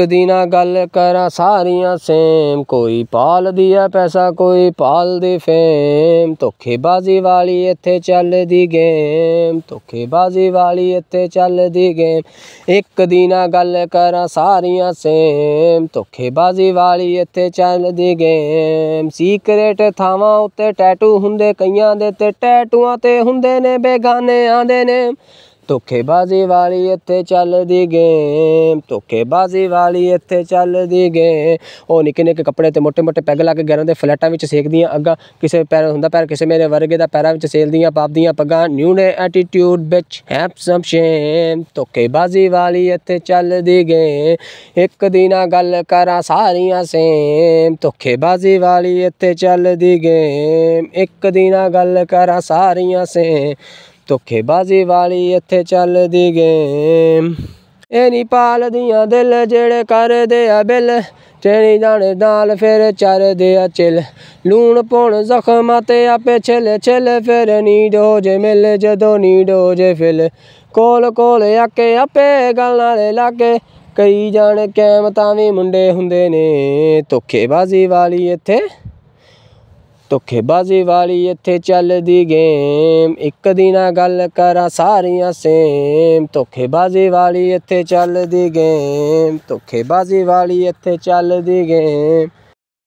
ਮੁੱਕਦੀ ਨਾ ਗੱਲ ਕਰਾਂ ਸਾਰੀਆਂ ਸੇਮ ਕੋਈ ਪਾਲਦੀ ਐ ਪੈਸਾ ਕੋਈ ਪਾਲਦੀ ਫੇਮ ਧੋਖੇਬਾਜ਼ੀ ਵਾਲੀ ਇੱਥੇ ਚੱਲਦੀ ਗੇਮ ਧੋਖੇਬਾਜ਼ੀ ਵਾਲੀ ਇੱਥੇ ਚੱਲਦੀ ਗੇਮ ਇੱਕ ਦੀ ਨਾ ਗੱਲ ਕਰਾਂ ਸਾਰੀਆਂ ਸੇਮ ਧੋਖੇਬਾਜ਼ੀ ਵਾਲੀ ਇੱਥੇ ਚੱਲਦੀ ਗੇਮ ਸੀਕ੍ਰੇਟ ਥਾਵਾਂ ਉੱਤੇ ਟੈਟੂ ਹੁੰਦੇ ਕਈਆਂ ਦੇ ਤੇ ਟੈਟੂਆਂ ਤੇ ਹੁੰਦੇ ਨੇ ਬੇਗਾਨੇ ਆਂਦੇ ਨੇ ਧੋਖੇਬਾਜ਼ੀ ਵਾਲੀ ਇੱਥੇ ਚੱਲਦੀ ਗੇਮ ਧੋਖੇਬਾਜ਼ੀ ਵਾਲੀ ਇੱਥੇ ਚੱਲਦੀ ਗੇਮ ਉਹ ਨਿੱਕੇ ਨਿੱਕੇ ਕੱਪੜੇ ਤੇ ਮੋٹے-ਮੋٹے ਪੈਗ ਲਾ ਕੇ ਗੈਰਾਂ ਦੇ ਫਲੈਟਾਂ ਵਿੱਚ ਸੇਕਦੀਆਂ ਅੱਗਾ ਕਿਸੇ ਪੈਰ ਹੁੰਦਾ ਪੈਰ ਕਿਸੇ ਮੇਰੇ ਵਰਗੇ ਦਾ ਪੈਰਾਂ ਵਿੱਚ ਸੇਲਦੀਆਂ ਪਾਪਦੀਆਂ ਪੱਗਾਂ ਨਿਊ ਨੇ ਐਟੀਟਿਊਡ ਵਿੱਚ ਹੈਪ ਸਮ ਸ਼ੇਮ ਧੋਖੇਬਾਜ਼ੀ ਵਾਲੀ ਇੱਥੇ ਚੱਲਦੀ ਗੇਮ ਇੱਕ ਦਿਨਾ ਗੱਲ ਕਰਾਂ ਸਾਰੀਆਂ ਸੇਮ ਧੋਖੇਬਾਜ਼ੀ ਵਾਲੀ ਇੱਥੇ ਚੱਲਦੀ ਗੇਮ ਇੱਕ ਦਿਨਾ ਗੱਲ ਕਰਾਂ ਸਾਰੀਆਂ ਸੇਮ ਧੋਖੇਬਾਜ਼ੀ ਵਾਲੀ ਇੱਥੇ ਚੱਲਦੀ ਗੇਮ ਇਹ ਨਹੀਂ ਪਾਲਦੀਆਂ ਦਿਲ ਜਿਹੜੇ ਕਰਦੇ ਆ ਬਿੱਲ ਤੇਰੀ ਜਾਣੇ ਨਾਲ ਫਿਰ ਚਰਦੇ ਆ ਚਿਲ ਲੂਣ ਪੋਣ ਜ਼ਖਮਾਂ ਤੇ ਆਪੇ ਛਿਲ ਛਿਲ ਫਿਰ ਨੀਡ ਹੋ ਜੇ ਮਿਲ ਜਦੋਂ ਨੀਡ ਹੋ ਜੇ ਫਿਲ ਕੋਲ ਕੋਲ ਆਕੇ ਆਪੇ ਗੱਲਾਂ ਨਾਲੇ ਲਾਗੇ ਕਈ ਜਾਣ ਕੈਮ ਤਾਂ ਵੀ ਮੁੰਡੇ ਹੁੰਦੇ ਨੇ ਧੋਖੇਬਾਜ਼ੀ ਵਾਲੀ ਇੱਥੇ ਧੋਖੇਬਾਜ਼ੀ ਵਾਲੀ ਇੱਥੇ ਚੱਲਦੀ ਗੇਮ ਇੱਕ ਦਿਨਾ ਗੱਲ ਕਰਾਂ ਸਾਰੀਆਂ ਸੇਮ ਧੋਖੇਬਾਜ਼ੀ ਵਾਲੀ ਇੱਥੇ ਚੱਲਦੀ ਗੇਮ ਧੋਖੇਬਾਜ਼ੀ ਵਾਲੀ ਇੱਥੇ ਚੱਲਦੀ ਗੇਮ